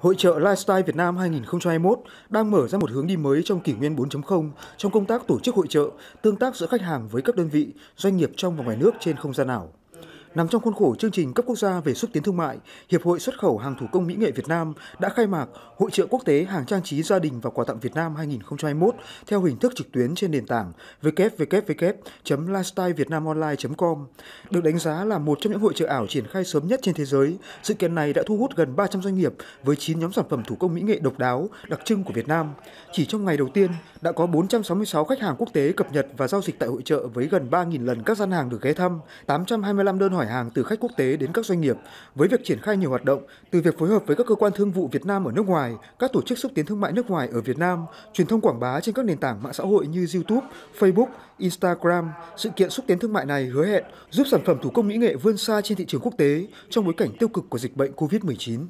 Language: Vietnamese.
Hội trợ Lifestyle Việt Nam 2021 đang mở ra một hướng đi mới trong kỷ nguyên 4.0 trong công tác tổ chức hội trợ, tương tác giữa khách hàng với các đơn vị, doanh nghiệp trong và ngoài nước trên không gian ảo. Nằm trong khuôn khổ chương trình cấp quốc gia về xúc tiến thương mại, Hiệp hội xuất khẩu hàng thủ công mỹ nghệ Việt Nam đã khai mạc Hội trợ quốc tế hàng trang trí gia đình và quà tặng Việt Nam 2021 theo hình thức trực tuyến trên nền tảng www.lifestylevietnamonline.com. Được đánh giá là một trong những hội trợ ảo triển khai sớm nhất trên thế giới, sự kiện này đã thu hút gần 300 doanh nghiệp với 9 nhóm sản phẩm thủ công mỹ nghệ độc đáo, đặc trưng của Việt Nam. Chỉ trong ngày đầu tiên, đã có 466 khách hàng quốc tế cập nhật và giao dịch tại hội trợ với gần 3.000 lần các gian hàng được ghé thăm, 825 đơn hỏi hàng từ khách quốc tế đến các doanh nghiệp với việc triển khai nhiều hoạt động từ việc phối hợp với các cơ quan thương vụ Việt Nam ở nước ngoài, các tổ chức xúc tiến thương mại nước ngoài ở Việt Nam, truyền thông quảng bá trên các nền tảng mạng xã hội như YouTube, Facebook, Instagram. Sự kiện xúc tiến thương mại này hứa hẹn giúp sản phẩm thủ công mỹ nghệ vươn xa trên thị trường quốc tế trong bối cảnh tiêu cực của dịch bệnh COVID-19.